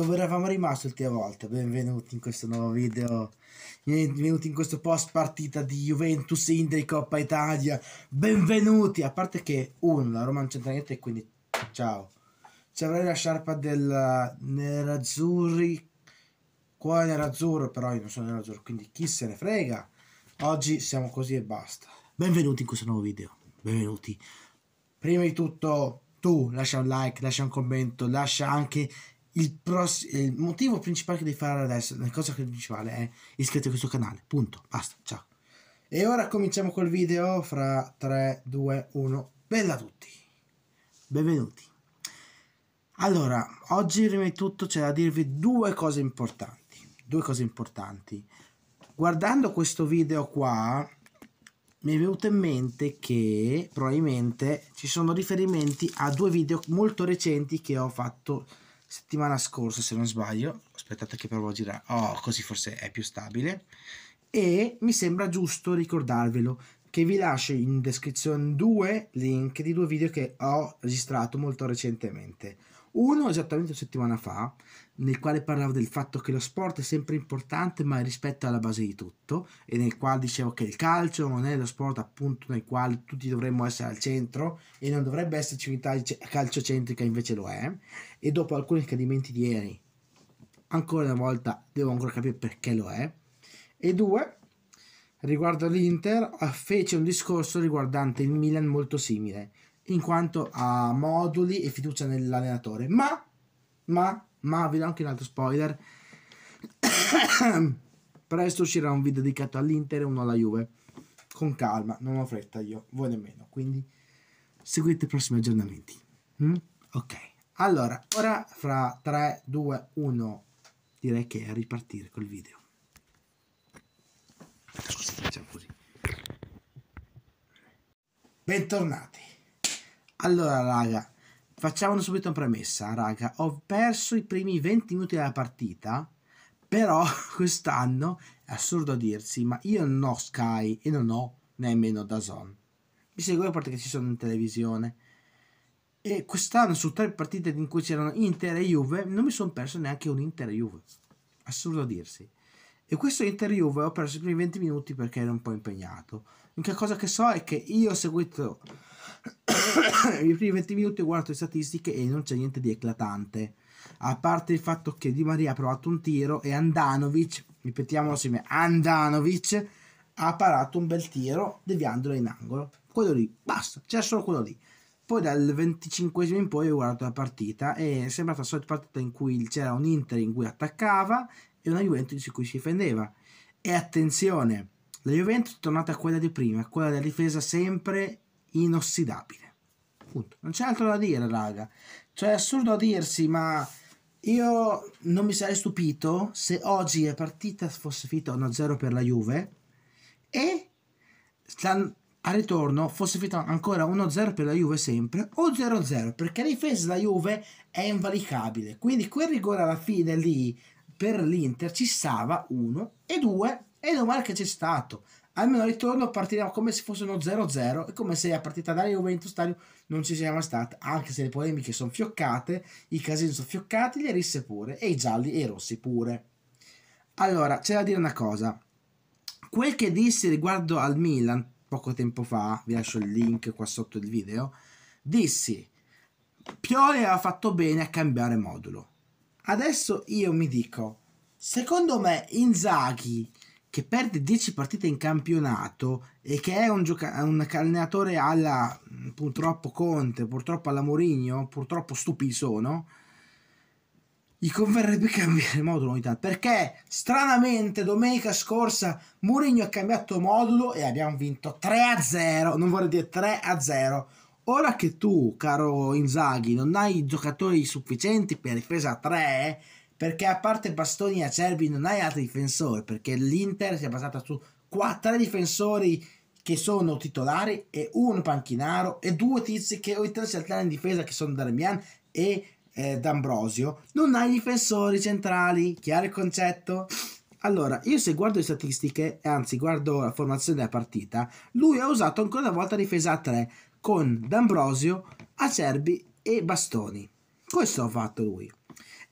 dove eravamo rimasti l'ultima volta. Benvenuti in questo nuovo video. Benvenuti in questo post partita di Juventus Inter Coppa Italia. Benvenuti! A parte che uno, la Roma non c'entra niente, quindi ciao. Ci avrei la sciarpa del Nerazzurri. Qua è Nerazzurro, però io non sono Nerazzurro, quindi chi se ne frega. Oggi siamo così e basta. Benvenuti in questo nuovo video. Benvenuti. Prima di tutto tu lascia un like, lascia un commento, lascia anche il, pross- il motivo principale che devi fare adesso, la cosa principale è iscriviti a questo canale, punto, basta, ciao. E ora cominciamo col video fra 3, 2, 1, bella a tutti, benvenuti. Allora, oggi prima di tutto c'è da dirvi due cose importanti, due cose importanti. Guardando questo video qua, mi è venuto in mente che probabilmente ci sono riferimenti a due video molto recenti che ho fatto settimana scorsa se non sbaglio aspettate che provo a girare oh così forse è più stabile e mi sembra giusto ricordarvelo che vi lascio in descrizione due link di due video che ho registrato molto recentemente uno esattamente una settimana fa, nel quale parlavo del fatto che lo sport è sempre importante, ma rispetto alla base di tutto, e nel quale dicevo che il calcio non è lo sport appunto nel quale tutti dovremmo essere al centro e non dovrebbe esserci unità calciocentrica, invece lo è. E dopo alcuni scadimenti di ieri, ancora una volta devo ancora capire perché lo è. E due, riguardo all'Inter, fece un discorso riguardante il Milan molto simile in quanto a moduli e fiducia nell'allenatore. Ma, ma, ma, vedo anche un altro spoiler. Presto uscirà un video dedicato all'Inter e uno alla Juve. Con calma, non ho fretta io, voi nemmeno. Quindi seguite i prossimi aggiornamenti. Mm? Ok, allora, ora fra 3, 2, 1, direi che è ripartire col video. Scusa, facciamo così. Bentornati. Allora, raga, facciamo subito una premessa, raga. Ho perso i primi 20 minuti della partita, però quest'anno, è assurdo dirsi, ma io non ho Sky e non ho nemmeno Dazon. Mi seguo che ci sono in televisione. E quest'anno su tre partite in cui c'erano Inter e Juve, non mi sono perso neanche un Inter e Juve. Assurdo dirsi. E questo Inter Juve ho perso i primi 20 minuti perché ero un po' impegnato. L'unica cosa che so è che io ho seguito i primi 20 minuti, ho guardato le statistiche e non c'è niente di eclatante. A parte il fatto che Di Maria ha provato un tiro e Andanovic, ripetiamolo insieme, Andanovic ha parato un bel tiro deviandolo in angolo. Quello lì, basta, c'è solo quello lì. Poi dal 25 in poi ho guardato la partita e è sembrata la solita partita in cui c'era un Inter in cui attaccava e una Juventus in cui si difendeva. E attenzione, la Juventus è tornata a quella di prima, quella della difesa sempre inossidabile. Punto. Non c'è altro da dire, raga. Cioè, è assurdo dirsi, ma io non mi sarei stupito se oggi la partita fosse finita 1-0 per la Juve e al ritorno fosse finita ancora 1-0 per la Juve sempre o 0-0 perché la difesa della Juve è invalicabile. Quindi quel rigore alla fine lì per l'Inter ci stava 1 e due e non male che c'è stato. Almeno al ritorno partiremo come se fosse uno 0-0 e come se la partita da Juventus Stadio non ci sia mai stata, anche se le polemiche sono fioccate, i casini sono fioccati, le risse pure, e i gialli e i rossi pure. Allora, c'è da dire una cosa. Quel che dissi riguardo al Milan poco tempo fa, vi lascio il link qua sotto il video, dissi Pioli aveva fatto bene a cambiare modulo. Adesso io mi dico, secondo me Inzaghi che perde 10 partite in campionato e che è un, gioca- un allenatore alla purtroppo Conte, purtroppo alla Mourinho, purtroppo stupi sono, gli converrebbe cambiare modulo ogni tanto perché stranamente domenica scorsa Mourinho ha cambiato modulo e abbiamo vinto 3 0, non vorrei dire 3 0. Ora che tu, caro Inzaghi, non hai giocatori sufficienti per difesa a 3, perché a parte Bastoni e Acerbi non hai altri difensori, perché l'Inter si è basata su quattro difensori che sono titolari e un panchinaro e due tizi che ogni tanto si alternano in difesa che sono Darmian e eh, D'Ambrosio. Non hai difensori centrali, chiaro il concetto? Allora, io se guardo le statistiche, anzi guardo la formazione della partita, lui ha usato ancora una volta difesa a 3 con D'Ambrosio, Acerbi e Bastoni. Questo ha fatto lui.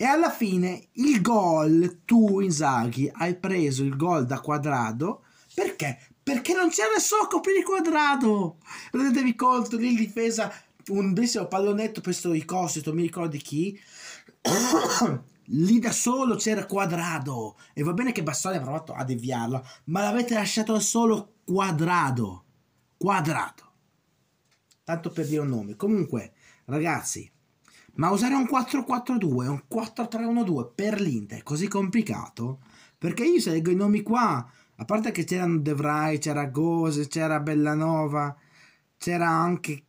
E alla fine il gol, tu Inzaghi, hai preso il gol da quadrado perché? Perché non c'era so coprire il quadrado. Rendetevi conto, lì in difesa un bellissimo pallonetto presso i Cossito, mi ricordi chi? lì da solo c'era quadrado. E va bene che Bassoni ha provato a deviarlo, ma l'avete lasciato da solo quadrado. Quadrado. Tanto per dire un nome. Comunque, ragazzi, ma usare un 4-4-2, un 4-3-1-2 per l'Inter è così complicato? Perché io se leggo i nomi qua, a parte che c'erano De Vrij, c'era Gose, c'era Bellanova, c'era anche...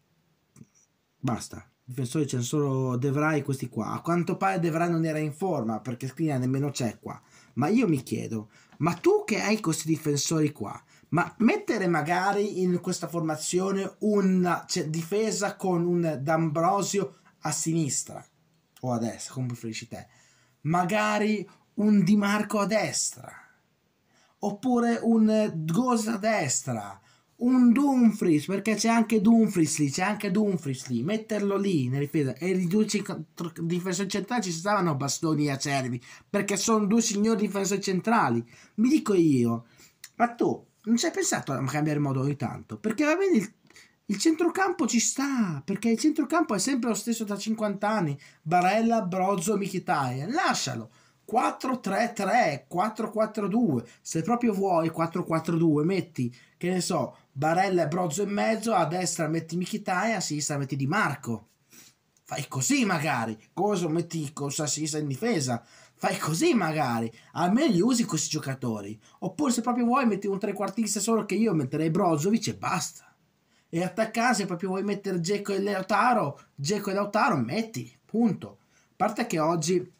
Basta, difensori c'erano solo De Vrij questi qua. A quanto pare De Vrij non era in forma perché Skriniar nemmeno c'è qua. Ma io mi chiedo, ma tu che hai questi difensori qua, ma mettere magari in questa formazione una cioè, difesa con un D'Ambrosio a sinistra o a destra, come preferisci te, magari un Di Marco a destra, oppure un Goz a destra, un Dumfries, perché c'è anche Dumfries lì, c'è anche Dumfries lì, metterlo lì nel difesa e i due difensori centrali ci stavano bastoni acerbi, perché sono due signori difensori centrali. Mi dico io, ma tu non ci hai pensato a cambiare modo ogni tanto? Perché va bene il il centrocampo ci sta, perché il centrocampo è sempre lo stesso da 50 anni. Barella, Brozzo, Michitaia. Lascialo. 4-3-3, 4-4-2. Se proprio vuoi 4-4-2, metti, che ne so, Barella e Brozzo in mezzo, a destra metti Michitaia, a sinistra metti Di Marco. Fai così magari. Cosa metti cosa a sinistra in difesa? Fai così magari. Almeno li usi questi giocatori. Oppure se proprio vuoi metti un trequartista solo che io metterei Brozovic e basta e attaccare se proprio vuoi mettere Geco e Lautaro Geco e Lautaro metti punto a parte che oggi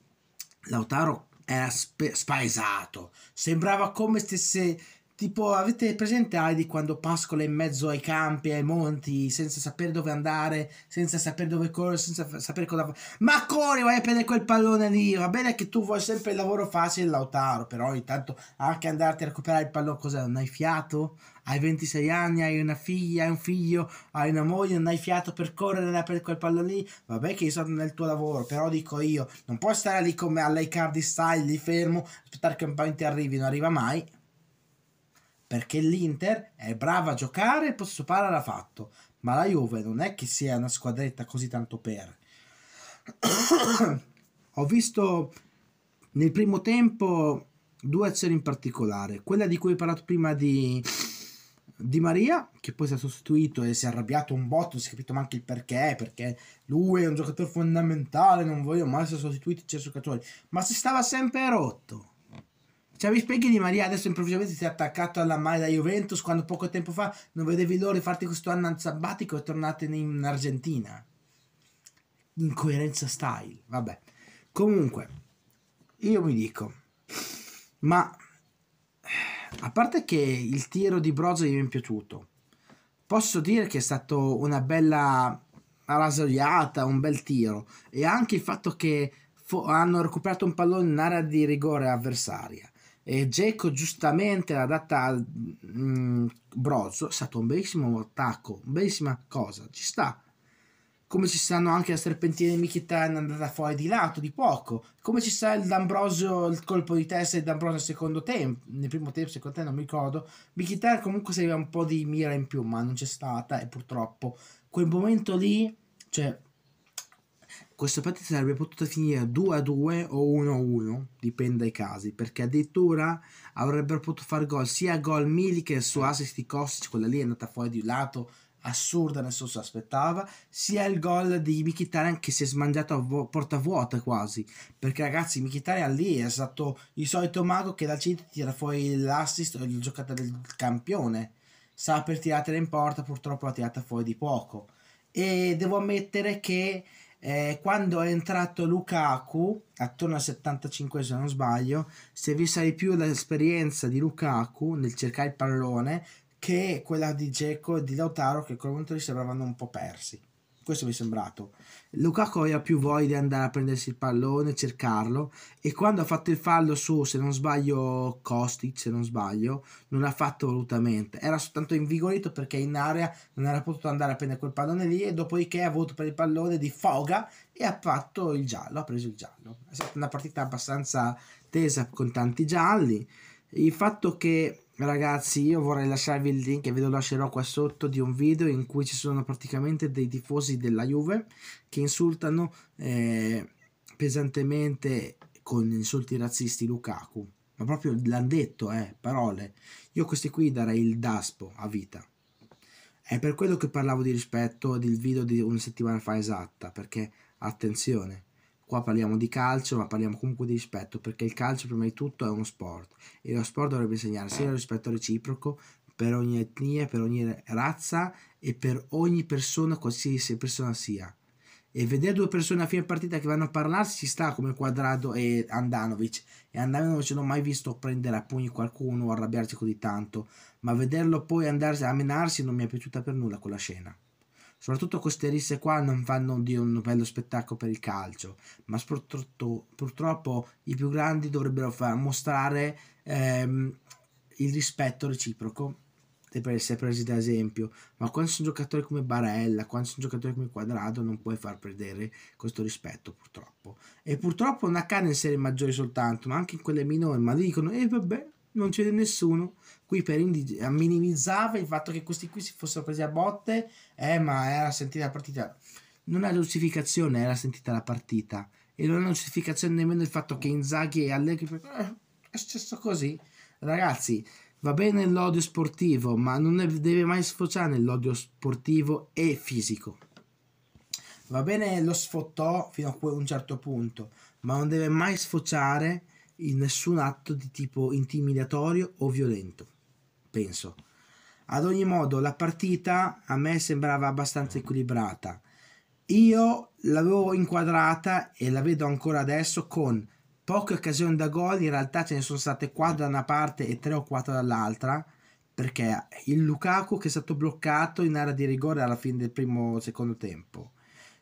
Lautaro era sp spaesato sembrava come stesse tipo avete presente Heidi quando pascola in mezzo ai campi ai monti senza sapere dove andare senza sapere dove correre senza sapere cosa fare ma corri vai a prendere quel pallone lì va bene che tu vuoi sempre il lavoro facile Lautaro però intanto anche andarti a recuperare il pallone cosa non hai fiato hai 26 anni, hai una figlia, hai un figlio, hai una moglie, non hai fiato per correre per quel pallone lì, vabbè che io sono nel tuo lavoro, però dico io, non puoi stare lì come all'Icardi style, lì fermo, aspettare che un po' ti arrivi, non arriva mai, perché l'Inter è brava a giocare posso fare l'ha fatto, ma la Juve non è che sia una squadretta così tanto per... Ho visto nel primo tempo due azioni in particolare, quella di cui hai parlato prima di di Maria, che poi si è sostituito e si è arrabbiato un botto, non si è capito neanche il perché, perché lui è un giocatore fondamentale, non voglio mai essere sostituito certi giocatori, ma si stava sempre rotto. Cioè, vi spieghi Di Maria adesso improvvisamente si è attaccato alla maglia da Juventus quando poco tempo fa non vedevi loro di farti questo anno sabbatico e tornate in Argentina. Incoerenza style, vabbè. Comunque, io mi dico, ma a parte che il tiro di Brozovic mi è piaciuto, posso dire che è stato una bella rasoiata, un bel tiro e anche il fatto che fo- hanno recuperato un pallone in area di rigore avversaria e Geco giustamente l'ha data a mm, Brozzo, è stato un bellissimo attacco, bellissima cosa, ci sta come ci stanno anche la serpentina di Michitan andata fuori di lato di poco, come ci sta il D'Ambrosio, il colpo di testa di D'Ambrosio nel secondo tempo, nel primo tempo, secondo te non mi ricordo, Michitan comunque serviva un po' di mira in più, ma non c'è stata e purtroppo quel momento lì, cioè questa partita sarebbe potuta finire 2 a 2 o 1 a 1, dipende dai casi, perché addirittura avrebbero potuto fare gol sia gol Milik che su assist di Kostic, quella lì è andata fuori di lato assurda, nessuno si aspettava, sia il gol di Mkhitaryan che si è smangiato a vu- porta vuota quasi, perché ragazzi Mkhitaryan lì è stato il solito mago che dal centro tira fuori l'assist o il giocata del campione, sa per tiratela in porta, purtroppo l'ha tirata fuori di poco. E devo ammettere che eh, quando è entrato Lukaku, attorno al 75 se non sbaglio, si è vista di più l'esperienza di Lukaku nel cercare il pallone che quella di Dzeko e di Lautaro che a quel momento sembravano un po' persi. Questo mi è sembrato. Lukaku aveva più voglia di andare a prendersi il pallone, cercarlo e quando ha fatto il fallo su, se non sbaglio, Kostic, se non sbaglio, non l'ha fatto volutamente. Era soltanto invigorito perché in area non era potuto andare a prendere quel pallone lì e dopodiché ha avuto per il pallone di foga e ha fatto il giallo, ha preso il giallo. È stata una partita abbastanza tesa con tanti gialli. Il fatto che Ragazzi, io vorrei lasciarvi il link e ve lo lascerò qua sotto di un video in cui ci sono praticamente dei tifosi della Juve che insultano eh, pesantemente con insulti razzisti Lukaku. Ma proprio l'hanno detto, eh, parole. Io questi qui darei il daspo a vita. È per quello che parlavo di rispetto del video di una settimana fa esatta, perché attenzione, Qua parliamo di calcio, ma parliamo comunque di rispetto, perché il calcio prima di tutto è uno sport e lo sport dovrebbe insegnare sia il rispetto reciproco per ogni etnia, per ogni razza e per ogni persona, qualsiasi persona sia. E vedere due persone a fine partita che vanno a parlarsi ci sta come Quadrado e Andanovic. E Andanovic non ho mai visto prendere a pugni qualcuno o arrabbiarsi così tanto, ma vederlo poi andarsi a menarsi non mi è piaciuta per nulla quella scena. Soprattutto queste risse qua non fanno di un bello spettacolo per il calcio, ma purtroppo, purtroppo i più grandi dovrebbero far mostrare ehm, il rispetto reciproco per essere presi da esempio, ma quando sono giocatori come Barella, quando sono giocatori come Quadrado, non puoi far perdere questo rispetto, purtroppo. E purtroppo non accade in serie maggiori soltanto, ma anche in quelle minori, ma dicono, e eh, vabbè, non c'è nessuno qui per indig- minimizzava il fatto che questi qui si fossero presi a botte, eh, ma era sentita la partita. Non è giustificazione, era sentita la partita. E non è giustificazione nemmeno il fatto che Inzaghi e Allegri... Eh, è successo così. Ragazzi, va bene l'odio sportivo, ma non deve mai sfociare nell'odio sportivo e fisico. Va bene lo sfottò fino a un certo punto, ma non deve mai sfociare in nessun atto di tipo intimidatorio o violento, penso. Ad ogni modo, la partita a me sembrava abbastanza equilibrata. Io l'avevo inquadrata e la vedo ancora adesso con poche occasioni da gol, in realtà ce ne sono state 4 da una parte e tre o quattro dall'altra, perché il Lukaku che è stato bloccato in area di rigore alla fine del primo secondo tempo,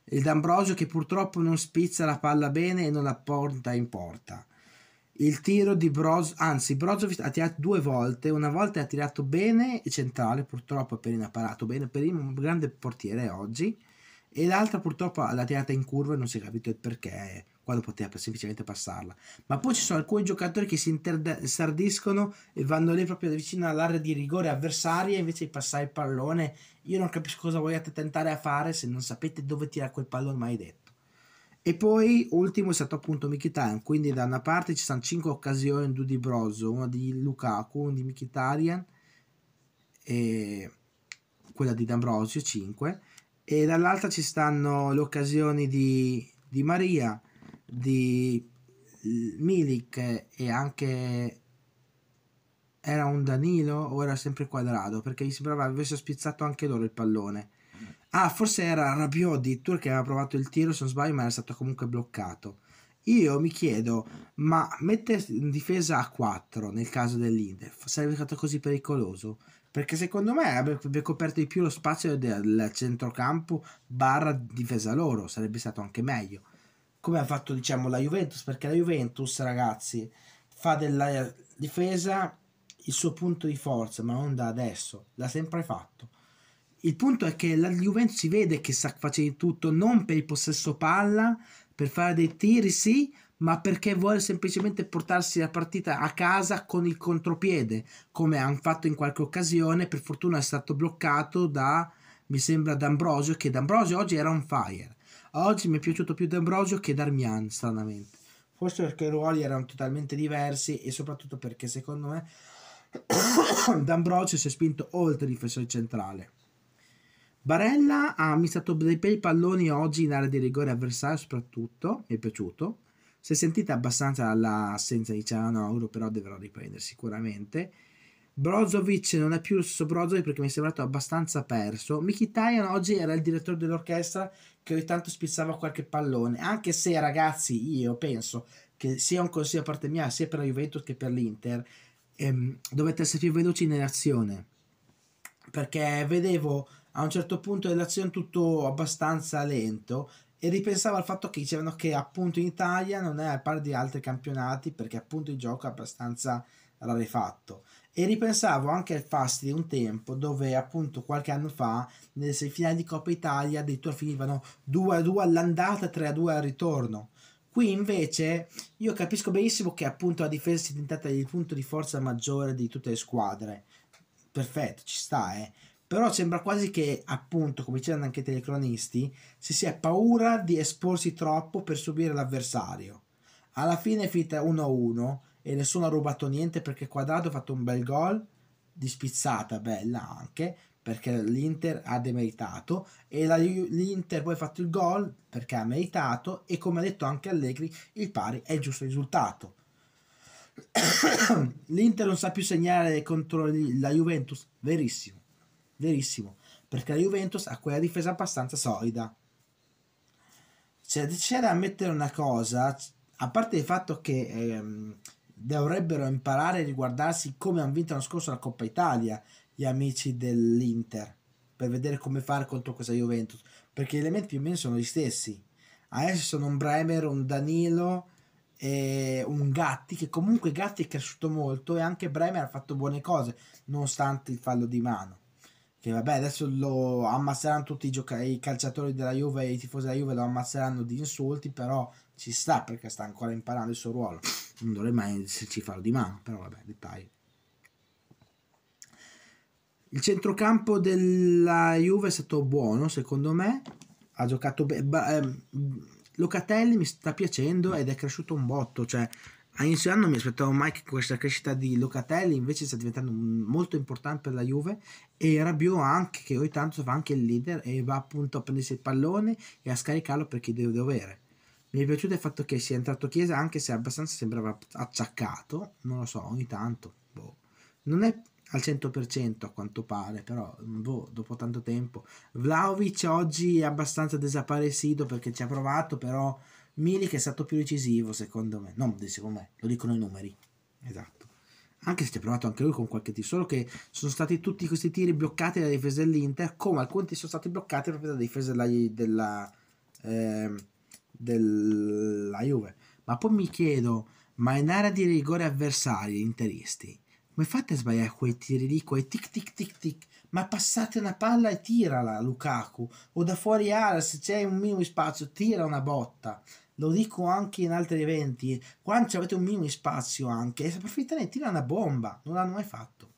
il D'Ambrosio che purtroppo non spizza la palla bene e non la porta in porta, il tiro di Broz, anzi Brozovic ha tirato due volte, una volta ha tirato bene centrale, purtroppo per inapparato bene, per è un grande portiere oggi, e l'altra purtroppo l'ha tirata in curva e non si è capito il perché, quando poteva semplicemente passarla. Ma poi ci sono alcuni giocatori che si interdiscono e vanno lì proprio vicino all'area di rigore avversaria invece di passare il pallone. Io non capisco cosa vogliate tentare a fare se non sapete dove tira quel pallone detto. E poi ultimo è stato appunto Mkhitaryan, quindi da una parte ci sono 5 occasioni, 2 di Brozzo, una di Lukaku, una di Mkhitaryan e quella di D'Ambrosio 5 e dall'altra ci stanno le occasioni di, di Maria, di Milik e anche era un Danilo o era sempre Quadrado perché gli sembrava avesse spizzato anche loro il pallone Ah, forse era Rabiot addirittura che aveva provato il tiro, se non sbaglio, ma era stato comunque bloccato. Io mi chiedo, ma mettere in difesa a 4 nel caso dell'Inter sarebbe stato così pericoloso? Perché secondo me avrebbe coperto di più lo spazio del centrocampo barra difesa loro, sarebbe stato anche meglio. Come ha fatto diciamo la Juventus, perché la Juventus ragazzi fa della eh, difesa il suo punto di forza, ma non da adesso, l'ha sempre fatto. Il punto è che la Juventus si vede che sta facendo tutto non per il possesso palla, per fare dei tiri sì, ma perché vuole semplicemente portarsi la partita a casa con il contropiede, come hanno fatto in qualche occasione, per fortuna è stato bloccato da, mi sembra, D'Ambrosio, che D'Ambrosio oggi era un fire. Oggi mi è piaciuto più D'Ambrosio che Darmian, stranamente. Forse perché i ruoli erano totalmente diversi e soprattutto perché secondo me D'Ambrosio si è spinto oltre il difensore centrale Barella ha missato dei bei palloni oggi in area di rigore avversario soprattutto, mi è piaciuto. Si è sentita abbastanza l'assenza di Cianoglu, però dovrà riprendere sicuramente. Brozovic non è più lo stesso Brozovic perché mi è sembrato abbastanza perso. Mkhitaryan oggi era il direttore dell'orchestra che ogni tanto spizzava qualche pallone, anche se ragazzi io penso che sia un consiglio a parte mia sia per la Juventus che per l'Inter, ehm, dovete essere più veloci nell'azione. Perché vedevo a un certo punto dell'azione tutto abbastanza lento e ripensavo al fatto che dicevano che appunto in Italia non è a pari di altri campionati perché appunto il gioco è abbastanza rarefatto e ripensavo anche al fasti di un tempo dove appunto qualche anno fa nelle semifinali di Coppa Italia addirittura finivano 2 a 2 all'andata 3 a 2 al ritorno qui invece io capisco benissimo che appunto la difesa si è diventata il punto di forza maggiore di tutte le squadre perfetto ci sta eh però sembra quasi che appunto come dicevano anche i telecronisti si sia paura di esporsi troppo per subire l'avversario alla fine è finita 1-1 e nessuno ha rubato niente perché Quadrado ha fatto un bel gol di spizzata bella anche perché l'Inter ha demeritato e la, l'Inter poi ha fatto il gol perché ha meritato e come ha detto anche Allegri il pari è il giusto risultato l'Inter non sa più segnare contro la Juventus verissimo verissimo, perché la Juventus ha quella difesa abbastanza solida. Cioè, c'è da ammettere una cosa, a parte il fatto che ehm, dovrebbero imparare a riguardarsi come hanno vinto l'anno scorso la Coppa Italia gli amici dell'Inter, per vedere come fare contro questa Juventus, perché gli elementi più o meno sono gli stessi. Adesso sono un Bremer, un Danilo e un Gatti, che comunque Gatti è cresciuto molto e anche Bremer ha fatto buone cose, nonostante il fallo di mano che vabbè adesso lo ammazzeranno tutti i, gioca- i calciatori della Juve e i tifosi della Juve lo ammazzeranno di insulti, però ci sta perché sta ancora imparando il suo ruolo. Non dovrei mai esserci farlo di mano, però vabbè, dettagli. Il centrocampo della Juve è stato buono, secondo me. Ha giocato bene. Ehm, Locatelli mi sta piacendo ed è cresciuto un botto, cioè All'inizio inizio anno mi aspettavo mai che questa crescita di Locatelli invece sta diventando molto importante per la Juve e Rabiot anche che ogni tanto fa anche il leader e va appunto a prendersi il pallone e a scaricarlo per chi deve dovere. Mi è piaciuto il fatto che sia entrato Chiesa anche se abbastanza sembrava acciaccato, non lo so, ogni tanto. Boh. Non è al 100% a quanto pare, però mm, boh, dopo tanto tempo. Vlaovic oggi è abbastanza desaparecido perché ci ha provato, però Milik è stato più decisivo secondo me, non secondo me, lo dicono i numeri. Esatto. Anche se ti ha provato anche lui con qualche tiro, solo che sono stati tutti questi tiri bloccati dalla difesa dell'Inter, come alcuni sono stati bloccati proprio dalla difesa della, della, eh, della Juve. Ma poi mi chiedo, ma in area di rigore avversari interisti, come fate a sbagliare quei tiri lì, quei tic tic tic tic? Ma passate una palla e tirala Lukaku, o da fuori area se c'è un minimo di spazio, tira una botta lo dico anche in altri eventi, quando avete un minimo di spazio anche, e approfittane, tira una bomba, non l'hanno mai fatto.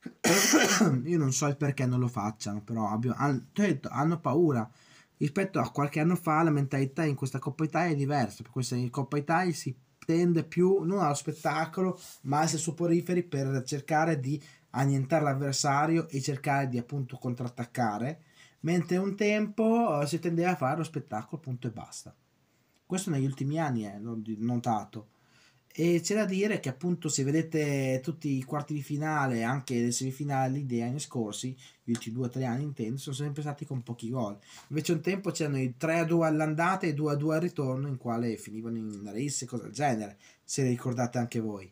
Io non so il perché non lo facciano, però abbio, hanno, detto, hanno paura. Rispetto a qualche anno fa la mentalità in questa Coppa Italia è diversa, per questa Coppa Italia si tende più non allo spettacolo, ma ai sopporiferi per cercare di annientare l'avversario e cercare di appunto contrattaccare mentre un tempo eh, si tendeva a fare lo spettacolo punto e basta. Questo negli ultimi anni è eh, notato. E c'è da dire che appunto se vedete tutti i quarti di finale, anche le semifinali degli anni scorsi, gli ultimi due o tre anni intendo, sono sempre stati con pochi gol. Invece un tempo c'erano i 3-2 all'andata e i 2-2 al ritorno in quale finivano in race e cose del genere, se ricordate anche voi.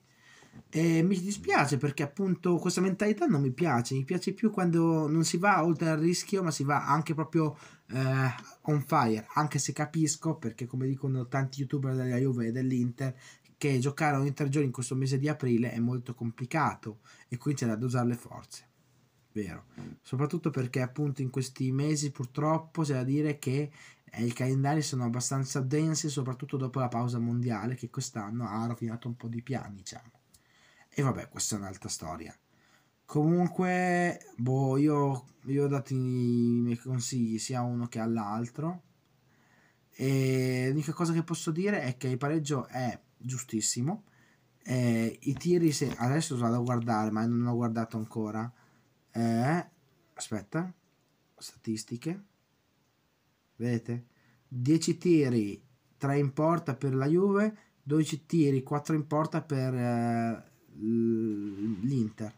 E mi dispiace perché appunto questa mentalità non mi piace, mi piace più quando non si va oltre al rischio ma si va anche proprio eh, on fire, anche se capisco perché come dicono tanti youtuber della Juve e dell'Inter che giocare ogni tre giorni in questo mese di aprile è molto complicato e qui c'è da dosare le forze. Vero. Soprattutto perché appunto in questi mesi purtroppo c'è da dire che eh, i calendari sono abbastanza densi, soprattutto dopo la pausa mondiale che quest'anno ha rovinato un po' di piani, diciamo. E vabbè, questa è un'altra storia. Comunque, boh, io, io ho dato i miei consigli sia a uno che all'altro. E l'unica cosa che posso dire è che il pareggio è giustissimo. Eh, I tiri, se... adesso vado a guardare, ma non l'ho guardato ancora. Eh, aspetta, statistiche. Vedete? 10 tiri, 3 in porta per la Juve, 12 tiri, 4 in porta per eh, l'Inter.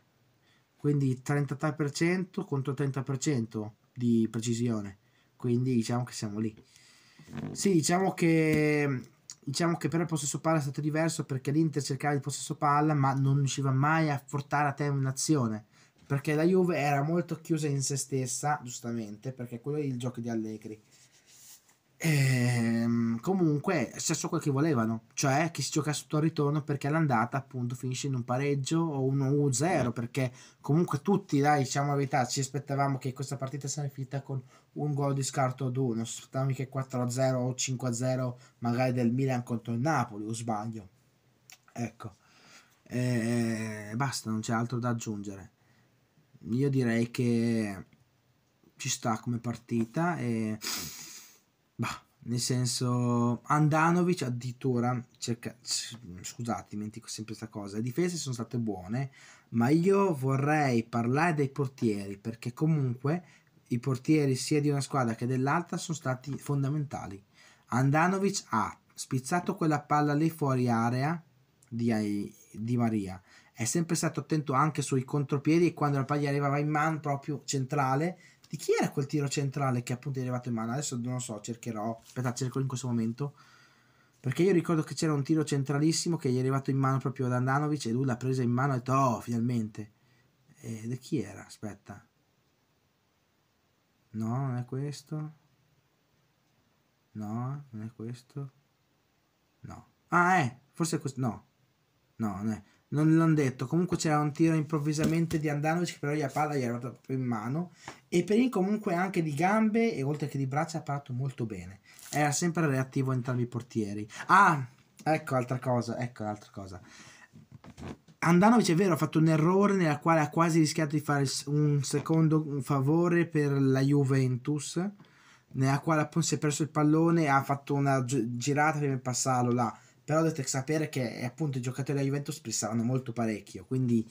Quindi 33% contro 30% di precisione. Quindi diciamo che siamo lì. Sì, diciamo che, diciamo che però il possesso palla è stato diverso perché l'Inter cercava il possesso palla ma non riusciva mai a portare a termine un'azione. Perché la Juve era molto chiusa in se stessa, giustamente, perché quello è il gioco di Allegri e, ehm, comunque, stesso quel che volevano, cioè che si giocasse tutto al ritorno perché l'andata appunto finisce in un pareggio o 1-0 perché comunque tutti, dai, diciamo la verità, ci aspettavamo che questa partita sarebbe finita con un gol di scarto ad uno, aspettavamo che 4-0 o 5-0 magari del Milan contro il Napoli, o sbaglio. Ecco, e, ehm, basta, non c'è altro da aggiungere. Io direi che ci sta come partita e Bah, nel senso, Andanovic addirittura, cerca, scusate, dimentico sempre questa cosa, le difese sono state buone, ma io vorrei parlare dei portieri, perché comunque i portieri sia di una squadra che dell'altra sono stati fondamentali. Andanovic ha spizzato quella palla lì fuori area di, di Maria, è sempre stato attento anche sui contropiedi e quando la palla arrivava in mano proprio centrale di chi era quel tiro centrale che appunto è arrivato in mano? Adesso non lo so, cercherò. Aspetta, cerco in questo momento. Perché io ricordo che c'era un tiro centralissimo che gli è arrivato in mano proprio da Andanovic e lui l'ha presa in mano e ha detto, oh, finalmente. e eh, è chi era? Aspetta. No, non è questo. No, non è questo. No. Ah, è. forse è questo. No. No, non è non l'hanno detto. Comunque c'era un tiro improvvisamente di Andanovic, però la palla gli è arrivata proprio in mano. E Perin comunque anche di gambe e oltre che di braccia ha parato molto bene. Era sempre reattivo a entrambi i portieri. Ah, ecco altra cosa, ecco altra cosa. Andanovic è vero, ha fatto un errore nella quale ha quasi rischiato di fare un secondo favore per la Juventus, nella quale appunto si è perso il pallone e ha fatto una girata prima di passarlo là però dovete sapere che eh, appunto i giocatori della Juventus pressavano molto parecchio, quindi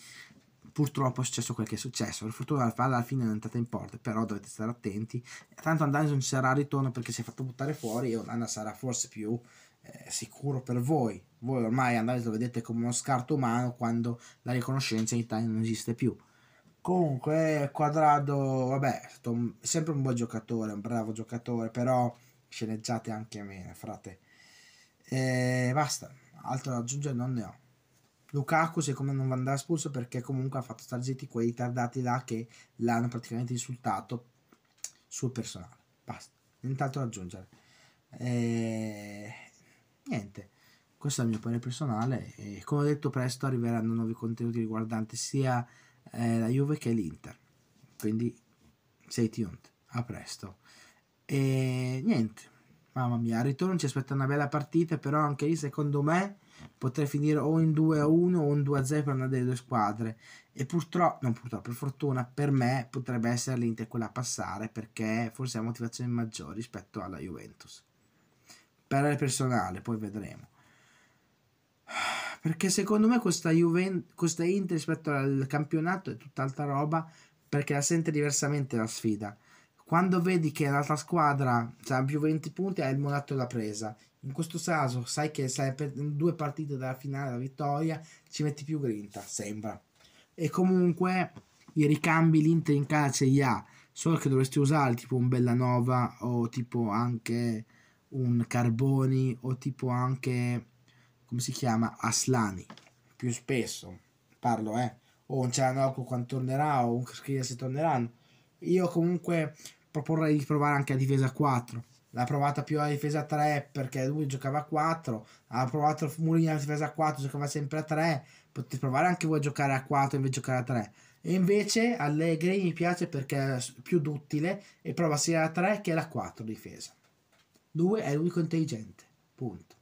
purtroppo è successo quel che è successo. Per fortuna la palla alla fine è andata in porta, però dovete stare attenti. Tanto Anderson sarà a ritorno perché si è fatto buttare fuori e Onana sarà forse più eh, sicuro per voi. Voi ormai Anderson lo vedete come uno scarto umano quando la riconoscenza in Italia non esiste più. Comunque, Quadrado, vabbè, è sempre un buon giocatore, un bravo giocatore, però sceneggiate anche me frate e basta, altro da aggiungere non ne ho. Lukaku siccome non va andare espulso perché comunque ha fatto star zitti quei tardati là che l'hanno praticamente insultato sul personale. Basta, nient'altro da aggiungere. E... Niente, questo è il mio parere personale e come ho detto presto arriveranno nuovi contenuti riguardanti sia eh, la Juve che l'Inter. Quindi stay tuned, a presto. E niente. Mamma mia, al ritorno ci aspetta una bella partita, però anche lì secondo me potrei finire o in 2-1 o in 2-0 per una delle due squadre. E purtroppo, non purtroppo, per fortuna per me potrebbe essere l'Inter quella a passare perché forse ha motivazioni maggiori rispetto alla Juventus. Per il personale, poi vedremo. Perché secondo me questa, Juventus, questa Inter rispetto al campionato è tutt'altra roba perché la sente diversamente la sfida quando vedi che l'altra squadra cioè, ha più 20 punti, hai il monato la presa. In questo caso, sai che sei per due partite dalla finale, la vittoria, ci metti più grinta, sembra. E comunque i ricambi l'Inter in casa ce li ha, solo che dovresti usare tipo un Bellanova o tipo anche un Carboni o tipo anche, come si chiama, Aslani, più spesso, parlo eh, o un Cianocco quando tornerà o un Skrilla se torneranno. Io comunque proporrei di provare anche a difesa 4 l'ha provata più a difesa 3 perché lui giocava a 4 ha provato Mourinho a difesa 4 giocava sempre a 3 potete provare anche voi a giocare a 4 invece di giocare a 3 e invece Allegri mi piace perché è più duttile e prova sia la 3 che la 4 difesa 2 è l'unico intelligente punto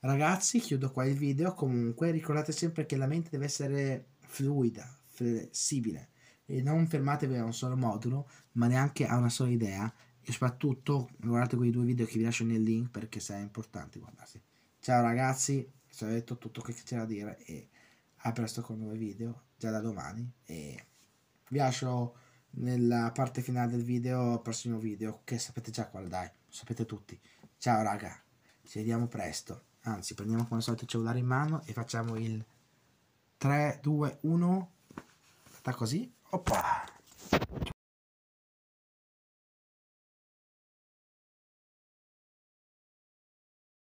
ragazzi chiudo qua il video comunque ricordate sempre che la mente deve essere fluida flessibile e non fermatevi a un solo modulo, ma neanche a una sola idea. E soprattutto guardate quei due video che vi lascio nel link perché sarà importante guardarsi. Ciao ragazzi, ci ho detto tutto che c'era da dire e a presto con nuovi video, già da domani. E vi lascio nella parte finale del video, al prossimo video, che sapete già qual dai, sapete tutti. Ciao raga, ci vediamo presto. Anzi, prendiamo come al solito il cellulare in mano e facciamo il 3, 2, 1. Sta così. Opa!